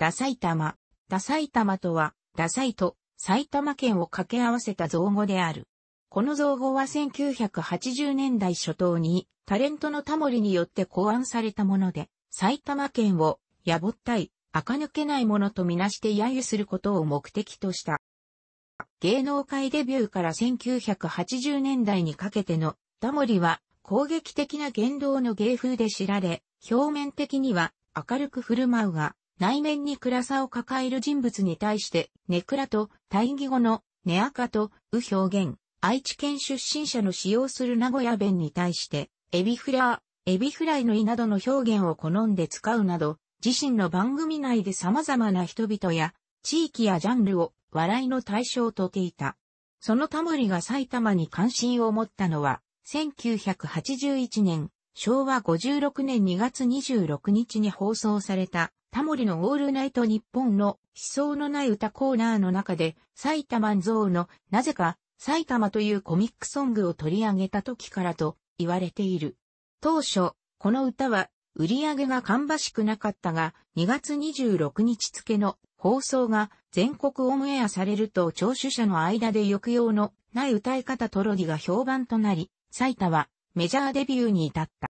ダ埼玉。ダ埼玉とは、ダサイと埼玉県を掛け合わせた造語である。この造語は1980年代初頭にタレントのタモリによって考案されたもので、埼玉県をやぼったい、垢抜けないものとみなして揶揄することを目的とした。芸能界デビューから1980年代にかけてのタモリは攻撃的な言動の芸風で知られ、表面的には明るく振る舞うが、内面に暗さを抱える人物に対して、ネクラと対義語のネアカとう表現、愛知県出身者の使用する名古屋弁に対して、エビフラー、エビフライの意などの表現を好んで使うなど、自身の番組内で様々な人々や、地域やジャンルを笑いの対象とていた。そのタモリが埼玉に関心を持ったのは、1981年、昭和56年2月26日に放送されたタモリのオールナイト日本の思想のない歌コーナーの中で、埼玉像の、なぜか、埼玉というコミックソングを取り上げた時からと言われている。当初、この歌は売り上げが芳しくなかったが、2月26日付の放送が全国オンエアされると聴取者の間で抑揚のない歌い方トロディが評判となり、埼玉メジャーデビューに至った。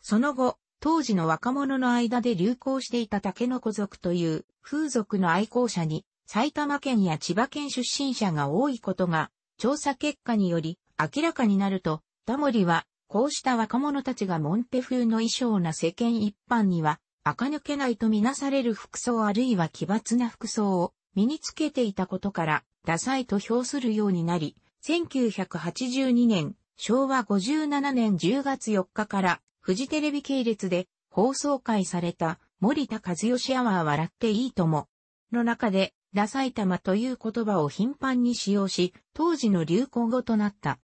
その後、当時の若者の間で流行していた竹の子族という風俗の愛好者に埼玉県や千葉県出身者が多いことが調査結果により明らかになると、タモリはこうした若者たちがモンテ風の衣装な世間一般には垢抜けないとみなされる服装あるいは奇抜な服装を身につけていたことからダサいと評するようになり、1982年、昭和57年10月4日からフジテレビ系列で放送会された森田和義アワー笑っていいともの中で、ラ埼玉という言葉を頻繁に使用し、当時の流行語となった。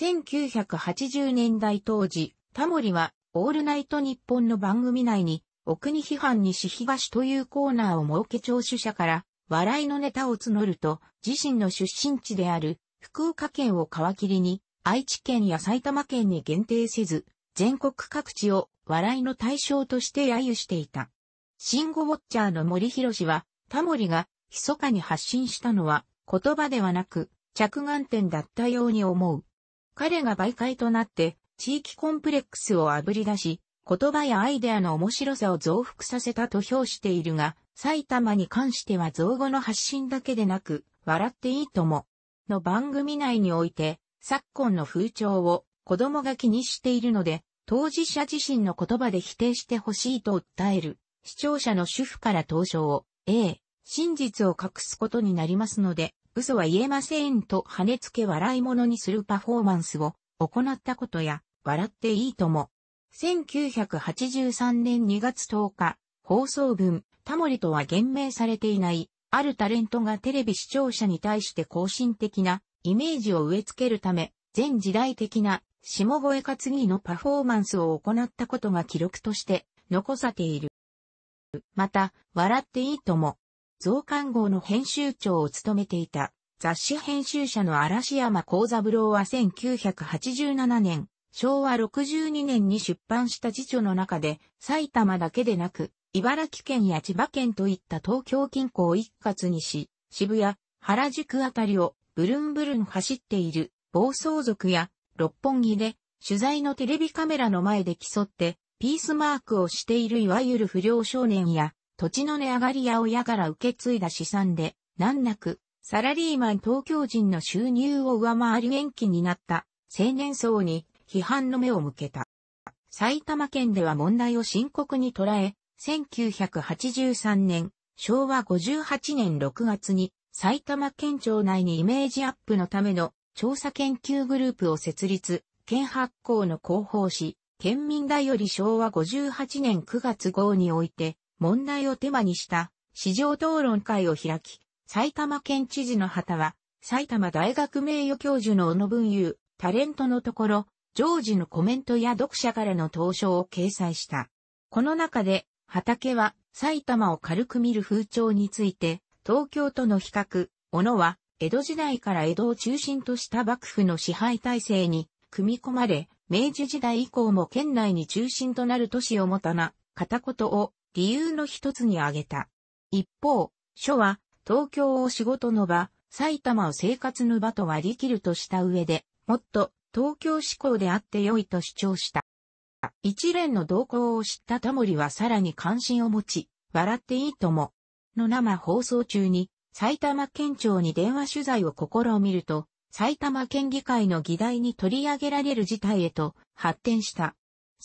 1980年代当時、タモリは、オールナイト日本の番組内に、お国批判にし東というコーナーを設け聴取者から、笑いのネタを募ると、自身の出身地である、福岡県を皮切りに、愛知県や埼玉県に限定せず、全国各地を笑いの対象として揶揄していた。シンゴウォッチャーの森博氏は、タモリが密かに発信したのは言葉ではなく着眼点だったように思う。彼が媒介となって地域コンプレックスをあぶり出し、言葉やアイデアの面白さを増幅させたと評しているが、埼玉に関しては造語の発信だけでなく、笑っていいとも、の番組内において、昨今の風潮を子供が気にしているので、当事者自身の言葉で否定してほしいと訴える、視聴者の主婦から登場を、A、真実を隠すことになりますので、嘘は言えませんと跳ねつけ笑い物にするパフォーマンスを行ったことや、笑っていいとも。1983年2月10日、放送分、タモリとは言明されていない、あるタレントがテレビ視聴者に対して更新的なイメージを植え付けるため、全時代的な下越担ぎのパフォーマンスを行ったことが記録として残されている。また、笑っていいとも、増刊号の編集長を務めていた雑誌編集者の嵐山幸三郎は1987年、昭和62年に出版した辞書の中で埼玉だけでなく茨城県や千葉県といった東京近郊を一括にし、渋谷、原宿あたりをブルンブルン走っている暴走族や六本木で、取材のテレビカメラの前で競って、ピースマークをしているいわゆる不良少年や、土地の値上がりや親から受け継いだ資産で、難なく、サラリーマン東京人の収入を上回り元気になった青年層に批判の目を向けた。埼玉県では問題を深刻に捉え、1983年、昭和58年6月に埼玉県庁内にイメージアップのための調査研究グループを設立、県発行の広報誌、県民だより昭和58年9月号において、問題をテーマにした市場討論会を開き、埼玉県知事の旗は、埼玉大学名誉教授の小野文雄、タレントのところ、常時のコメントや読者からの投書を掲載した。この中で、畑は埼玉を軽く見る風潮について、東京との比較、小野は江戸時代から江戸を中心とした幕府の支配体制に組み込まれ、明治時代以降も県内に中心となる都市を持たな、片言を理由の一つに挙げた。一方、書は東京を仕事の場、埼玉を生活の場と割り切るとした上で、もっと東京志向であってよいと主張した。一連の動向を知ったタモリはさらに関心を持ち、笑っていいとも、の生放送中に埼玉県庁に電話取材を試みると、埼玉県議会の議題に取り上げられる事態へと発展した。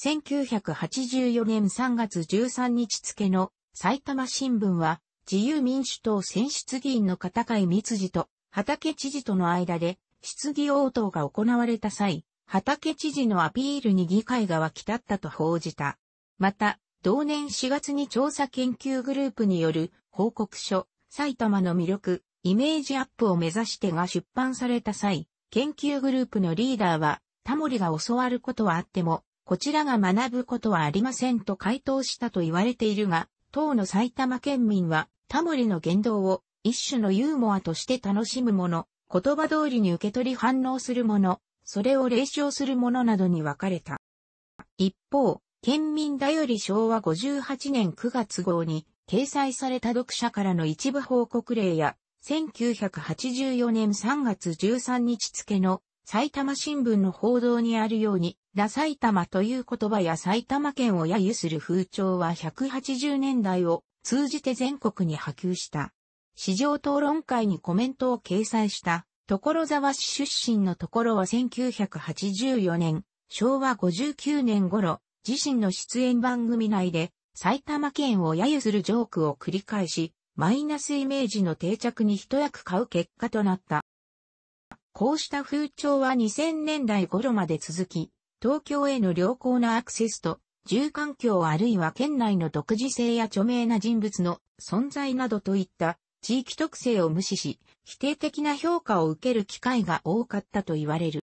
1984年3月13日付の埼玉新聞は、自由民主党選出議員の片貝光次と畑知事との間で質疑応答が行われた際、畑知事のアピールに議会が沸き立ったと報じた。また、同年4月に調査研究グループによる報告書、埼玉の魅力、イメージアップを目指してが出版された際、研究グループのリーダーは、タモリが教わることはあっても、こちらが学ぶことはありませんと回答したと言われているが、当の埼玉県民は、タモリの言動を一種のユーモアとして楽しむもの、言葉通りに受け取り反応するもの、それを冷笑するものなどに分かれた。一方、県民だより昭和58年9月号に、掲載された読者からの一部報告例や、1984年3月13日付の埼玉新聞の報道にあるように、ラ埼玉という言葉や埼玉県を揶揄する風潮は180年代を通じて全国に波及した。市場討論会にコメントを掲載した、所沢市出身のところは1984年、昭和59年頃、自身の出演番組内で、埼玉県を揶揄するジョークを繰り返し、マイナスイメージの定着に一役買う結果となった。こうした風潮は2000年代頃まで続き、東京への良好なアクセスと、住環境あるいは県内の独自性や著名な人物の存在などといった地域特性を無視し、否定的な評価を受ける機会が多かったと言われる。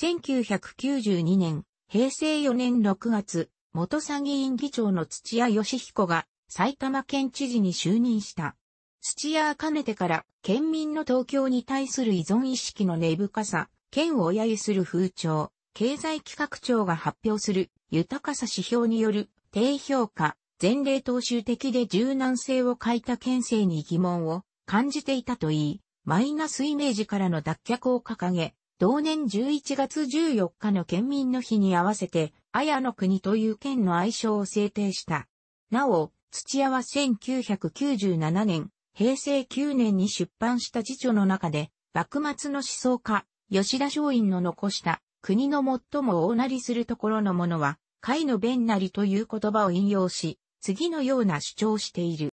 1992年、平成4年6月、元参議院議長の土屋義彦が埼玉県知事に就任した。土屋はかねてから県民の東京に対する依存意識の根深さ、県を揶揄する風潮、経済企画庁が発表する豊かさ指標による低評価、前例踏襲的で柔軟性を欠いた県政に疑問を感じていたといい、マイナスイメージからの脱却を掲げ、同年11月14日の県民の日に合わせて、綾の国という県の愛称を制定した。なお、土屋は1997年、平成9年に出版した辞書の中で、幕末の思想家、吉田松陰の残した、国の最も大なりするところのものは、海の弁なりという言葉を引用し、次のような主張している。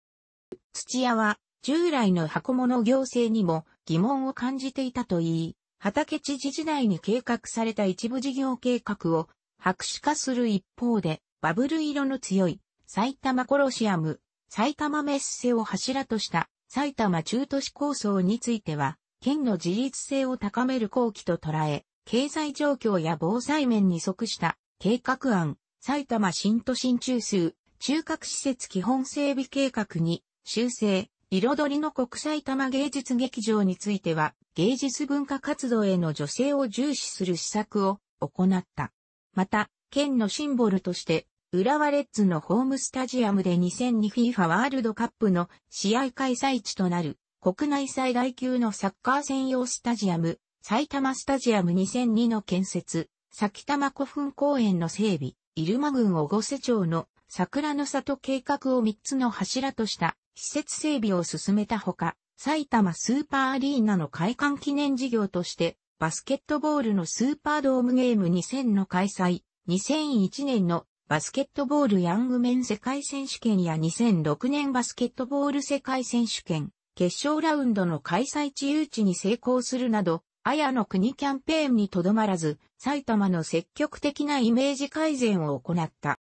土屋は、従来の箱物行政にも疑問を感じていたといい、畑知事時代に計画された一部事業計画を白紙化する一方で、バブル色の強い埼玉コロシアム、埼玉メッセを柱とした埼玉中都市構想については、県の自立性を高める後期と捉え、経済状況や防災面に即した計画案、埼玉新都心中枢、中核施設基本整備計画に修正、彩りの国際玉芸術劇場については、芸術文化活動への助成を重視する施策を行った。また、県のシンボルとして、浦和レッズのホームスタジアムで 2002FIFA ワールドカップの試合開催地となる、国内最大級のサッカー専用スタジアム、埼玉スタジアム2002の建設、先玉古墳公園の整備、入間郡小御瀬町の桜の里計画を3つの柱とした施設整備を進めたほか、埼玉スーパーアリーナの開館記念事業として、バスケットボールのスーパードームゲーム2000の開催、2001年のバスケットボールヤングメン世界選手権や2006年バスケットボール世界選手権、決勝ラウンドの開催地誘致に成功するなど、綾の国キャンペーンにとどまらず、埼玉の積極的なイメージ改善を行った。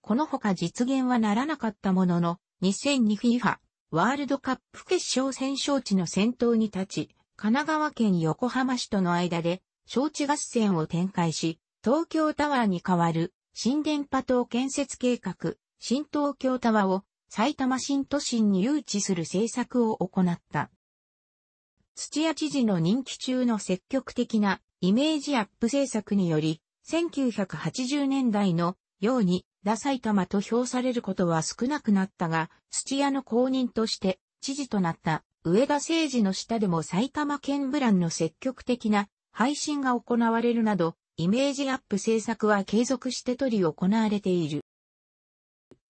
このほか実現はならなかったものの、2002FIFA ワールドカップ決勝戦招致の先頭に立ち、神奈川県横浜市との間で招致合戦を展開し、東京タワーに代わる新電波塔建設計画、新東京タワーを埼玉新都心に誘致する政策を行った。土屋知事の任期中の積極的なイメージアップ政策により、1980年代のように、ダ埼玉と評されることは少なくなったが、土屋の公認として知事となった上田政治の下でも埼玉県ブランの積極的な配信が行われるなど、イメージアップ政策は継続して取り行われている。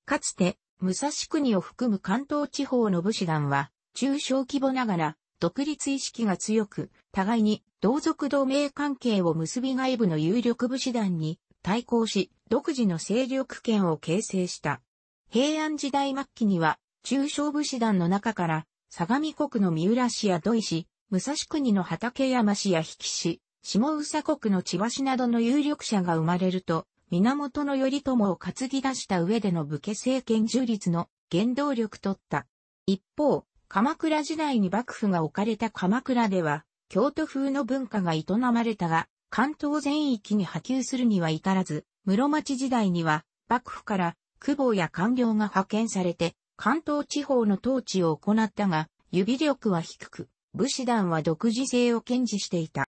かつて、武蔵国を含む関東地方の武士団は、中小規模ながら、独立意識が強く、互いに同族同盟関係を結び外部の有力武士団に対抗し、独自の勢力圏を形成した。平安時代末期には、中小武士団の中から、相模国の三浦市や土井市、武蔵国の畠山市や引市、下宇佐国の千葉市などの有力者が生まれると、源頼朝を担ぎ出した上での武家政権樹立の原動力とった。一方、鎌倉時代に幕府が置かれた鎌倉では、京都風の文化が営まれたが、関東全域に波及するには至らず、室町時代には、幕府から、久保や官僚が派遣されて、関東地方の統治を行ったが、指力は低く、武士団は独自性を堅持していた。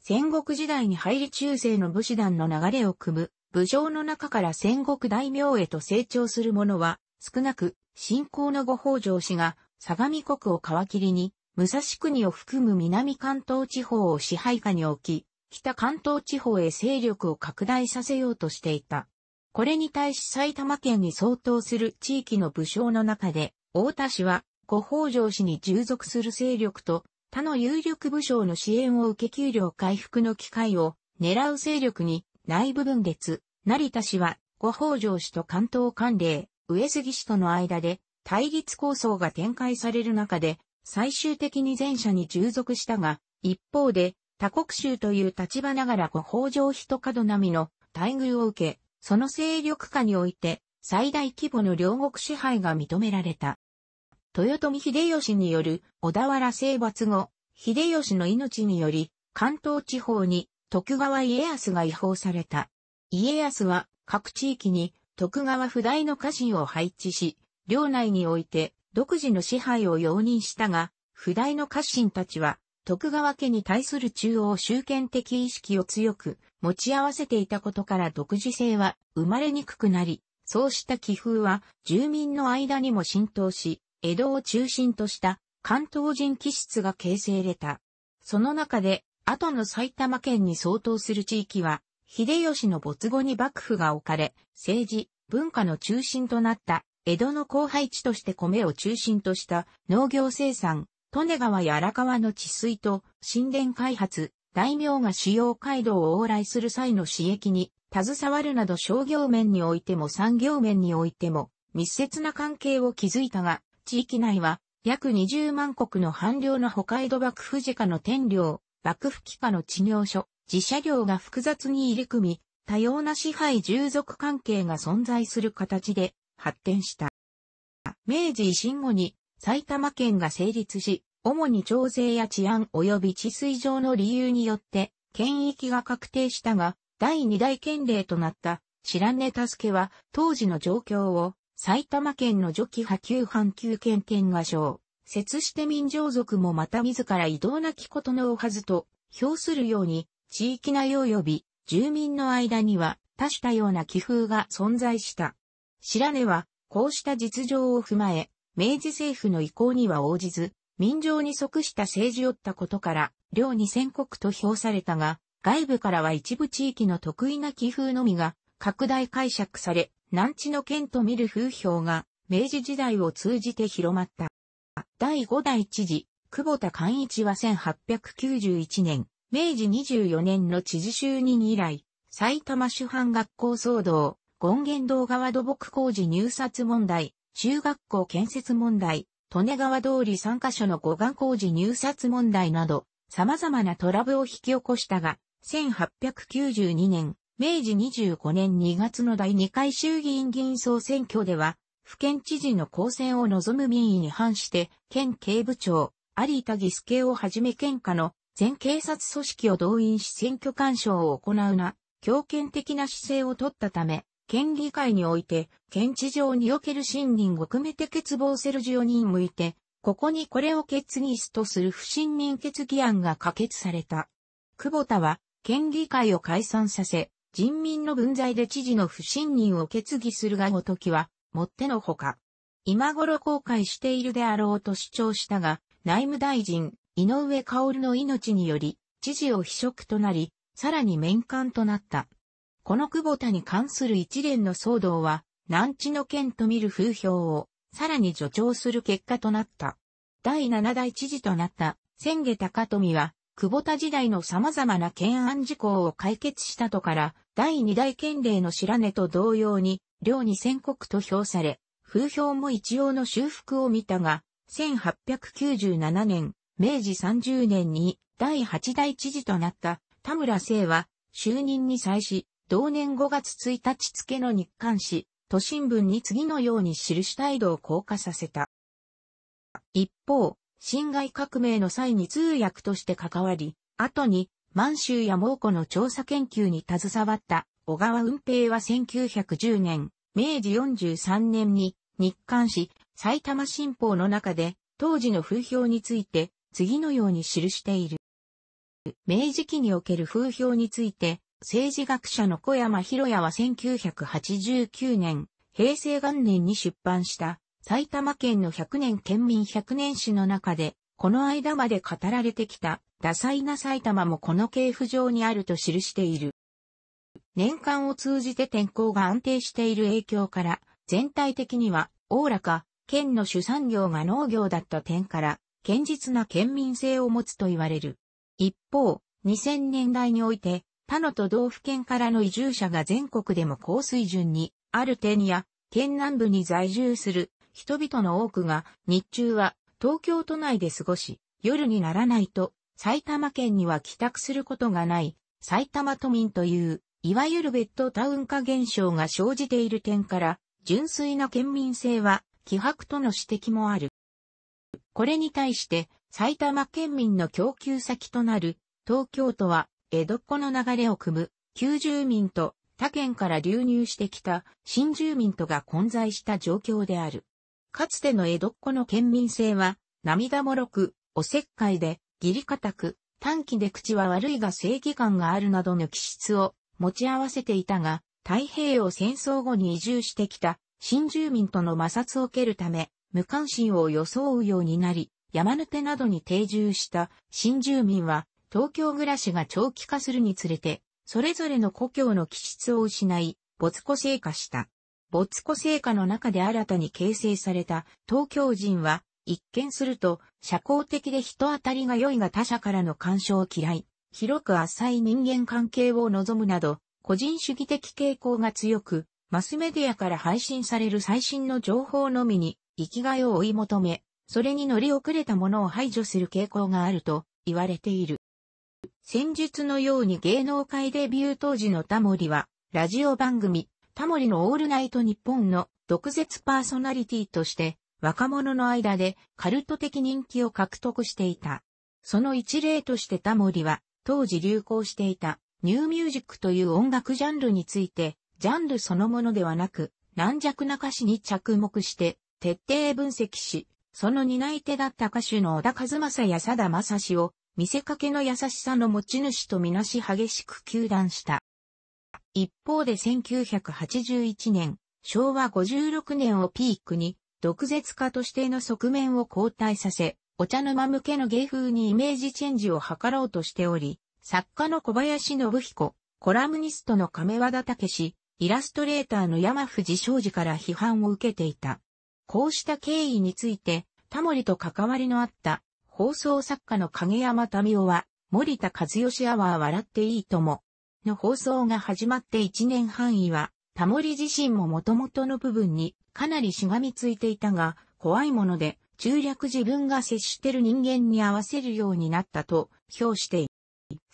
戦国時代に入り中世の武士団の流れを汲む、武将の中から戦国大名へと成長する者は、少なく、信仰の御法上氏が、相模国を皮切りに、武蔵国を含む南関東地方を支配下に置き、北関東地方へ勢力を拡大させようとしていた。これに対し埼玉県に相当する地域の武将の中で、大田氏は、古北条氏に従属する勢力と、他の有力武将の支援を受け給料回復の機会を狙う勢力に内部分裂、成田氏は古北条氏と関東官令、上杉氏との間で対立構想が展開される中で、最終的に前者に従属したが、一方で、他国州という立場ながらご北条人角並みの待遇を受け、その勢力下において最大規模の両国支配が認められた。豊臣秀吉による小田原征伐後、秀吉の命により関東地方に徳川家康が違法された。家康は各地域に徳川不代の家臣を配置し、領内において独自の支配を容認したが、不代の家臣たちは徳川家に対する中央集権的意識を強く持ち合わせていたことから独自性は生まれにくくなり、そうした気風は住民の間にも浸透し、江戸を中心とした関東人気質が形成れた。その中で、後の埼玉県に相当する地域は、秀吉の没後に幕府が置かれ、政治、文化の中心となった、江戸の荒廃地として米を中心とした農業生産、利根川や荒川の治水と神殿開発、大名が主要街道を往来する際の刺役に、携わるなど商業面においても産業面においても密接な関係を築いたが、地域内は約20万国の半量の北海道幕府時下の天領、幕府機下の地業所、自社領が複雑に入り組み、多様な支配従属関係が存在する形で発展した。明治維新後に埼玉県が成立し、主に徴税や治安及び治水上の理由によって、権益が確定したが、第二大県令となった白根助は当時の状況を埼玉県の除期波及半球県県が省、説して民情族もまた自ら異動なきことのおはずと評するように地域内及び住民の間には多種多様な気風が存在した。白根はこうした実情を踏まえ明治政府の意向には応じず、民情に即した政治をったことから、両に宣国と評されたが、外部からは一部地域の得意な気風のみが拡大解釈され、南地の県と見る風評が明治時代を通じて広まった。第5代知事、久保田寛一は1891年、明治24年の知事就任以来、埼玉主犯学校騒動、権現堂川土木工事入札問題、中学校建設問題、利根川通り3カ所の護岸工事入札問題など、様々なトラブを引き起こしたが、1892年、明治25年2月の第2回衆議院議員総選挙では、府県知事の公選を望む民意に反して、県警部長、有田義助をはじめ県下の全警察組織を動員し選挙干渉を行うな、強権的な姿勢を取ったため、県議会において、県知上における信任を含めて欠乏せるジオに向いて、ここにこれを決議すとする不信任決議案が可決された。久保田は、県議会を解散させ、人民の分際で知事の不信任を決議するがごときは、もってのほか。今頃後悔しているであろうと主張したが、内務大臣、井上薫の命により、知事を非職となり、さらに面官となった。この久保田に関する一連の騒動は、南地の県と見る風評を、さらに助長する結果となった。第七代知事となった千下隆富は、久保田時代の様々な懸案事項を解決したとから、第二代県令の白根と同様に、両に宣告と評され、風評も一応の修復を見たが、1897年、明治30年に第八代知事となった田村聖は就任に際し、同年5月1日付の日刊誌、都心文に次のように記した度を降下させた。一方、侵害革命の際に通訳として関わり、後に満州や蒙古の調査研究に携わった小川運平は1910年、明治43年に日刊誌埼玉新報の中で当時の風評について次のように記している。明治期における風評について政治学者の小山博也は1989年、平成元年に出版した埼玉県の100年県民100年史の中で、この間まで語られてきた、多彩な埼玉もこの系譜上にあると記している。年間を通じて天候が安定している影響から、全体的には、おおらか、県の主産業が農業だった点から、堅実な県民性を持つと言われる。一方、2000年代において、他の都道府県からの移住者が全国でも高水準にある点や、県南部に在住する人々の多くが日中は東京都内で過ごし、夜にならないと埼玉県には帰宅することがない埼玉都民という、いわゆるベッドタウン化現象が生じている点から、純粋な県民性は希薄との指摘もある。これに対して埼玉県民の供給先となる東京都は江戸っ子の流れを汲む、旧住民と他県から流入してきた新住民とが混在した状況である。かつての江戸っ子の県民性は、涙もろく、おせっかいで、義理固く、短期で口は悪いが正義感があるなどの気質を持ち合わせていたが、太平洋戦争後に移住してきた新住民との摩擦を受けるため、無関心を装うようになり、山手などに定住した新住民は東京暮らしが長期化するにつれて、それぞれの故郷の気質を失い、没子成果した。没子成果の中で新たに形成された東京人は、一見すると、社交的で人当たりが良いが他者からの干渉を嫌い、広く浅い人間関係を望むなど、個人主義的傾向が強く、マスメディアから配信される最新の情報のみに生きがいを追い求め、それに乗り遅れたものを排除する傾向があると言われている。戦術のように芸能界デビュー当時のタモリは、ラジオ番組、タモリのオールナイト日本の毒舌パーソナリティとして、若者の間でカルト的人気を獲得していた。その一例としてタモリは、当時流行していたニューミュージックという音楽ジャンルについて、ジャンルそのものではなく、軟弱な歌詞に着目して、徹底分析し、その担い手だった歌手の小田和正や佐田正史を見せかけの優しさの持ち主とみなし激しく糾弾した。一方で1981年、昭和56年をピークに、毒舌家としての側面を後退させ、お茶沼向けの芸風にイメージチェンジを図ろうとしており、作家の小林信彦、コラムニストの亀和田武史、イラストレーターの山藤昌司から批判を受けていた。こうした経緯について、タモリと関わりのあった放送作家の影山民夫は、森田和義アワー笑っていいとも、の放送が始まって1年半以は、タモリ自身も元々の部分にかなりしがみついていたが、怖いもので、中略自分が接してる人間に合わせるようになったと評している。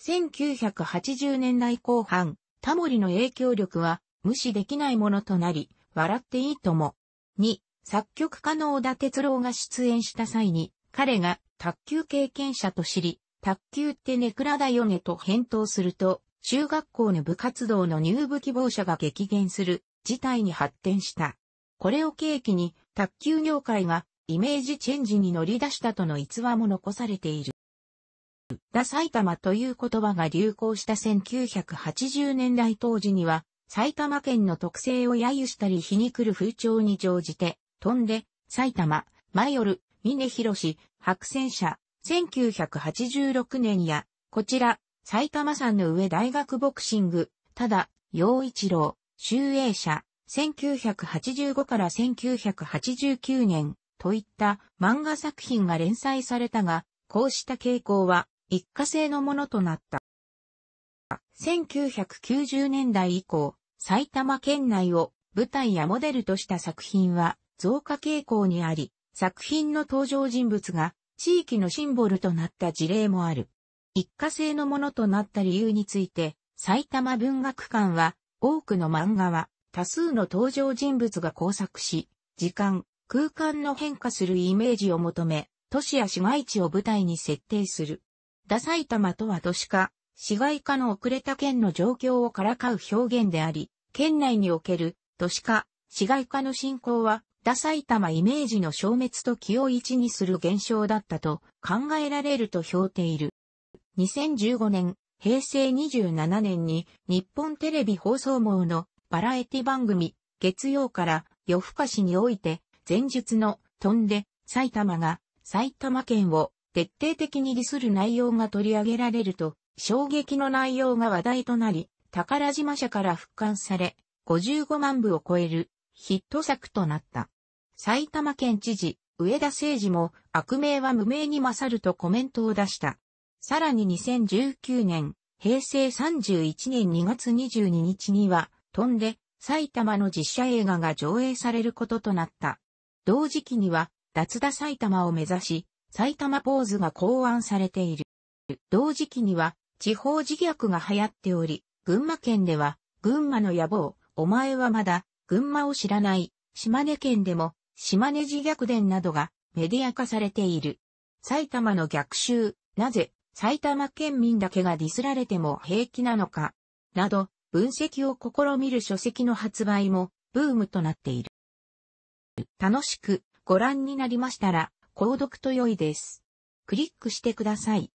1980年代後半、タモリの影響力は無視できないものとなり、笑っていいとも。2、作曲家の小田哲郎が出演した際に、彼が卓球経験者と知り、卓球ってネクラだよねと返答すると、中学校の部活動の入部希望者が激減する事態に発展した。これを契機に卓球業界がイメージチェンジに乗り出したとの逸話も残されている。だ埼玉という言葉が流行した1980年代当時には、埼玉県の特性を揶揄したり皮肉る風潮に乗じて、飛んで、埼玉、マヨル、峰博士、白戦車、1986年や、こちら、埼玉山の上大学ボクシング、ただ、陽一郎、集英社、1985から1989年、といった漫画作品が連載されたが、こうした傾向は一過性のものとなった。1990年代以降、埼玉県内を舞台やモデルとした作品は増加傾向にあり、作品の登場人物が地域のシンボルとなった事例もある。一過性のものとなった理由について、埼玉文学館は多くの漫画は多数の登場人物が工作し、時間、空間の変化するイメージを求め、都市や市街地を舞台に設定する。だ埼玉とは都市化、市街化の遅れた県の状況をからかう表現であり、県内における都市化、市街化の進行はった埼玉イメージの消滅と気を一にする現象だったと考えられると評定。ている。2015年、平成27年に日本テレビ放送網のバラエティ番組月曜から夜更かしにおいて前述の飛んで埼玉が埼玉県を徹底的に利する内容が取り上げられると衝撃の内容が話題となり宝島社から復刊され55万部を超えるヒット作となった。埼玉県知事、上田誠二も悪名は無名に勝るとコメントを出した。さらに2019年、平成31年2月22日には、飛んで、埼玉の実写映画が上映されることとなった。同時期には、脱田埼玉を目指し、埼玉ポーズが考案されている。同時期には、地方自虐が流行っており、群馬県では、群馬の野望、お前はまだ、群馬を知らない、島根県でも、島根寺逆伝などがメディア化されている。埼玉の逆襲、なぜ埼玉県民だけがディスられても平気なのか、など分析を試みる書籍の発売もブームとなっている。楽しくご覧になりましたら、購読と良いです。クリックしてください。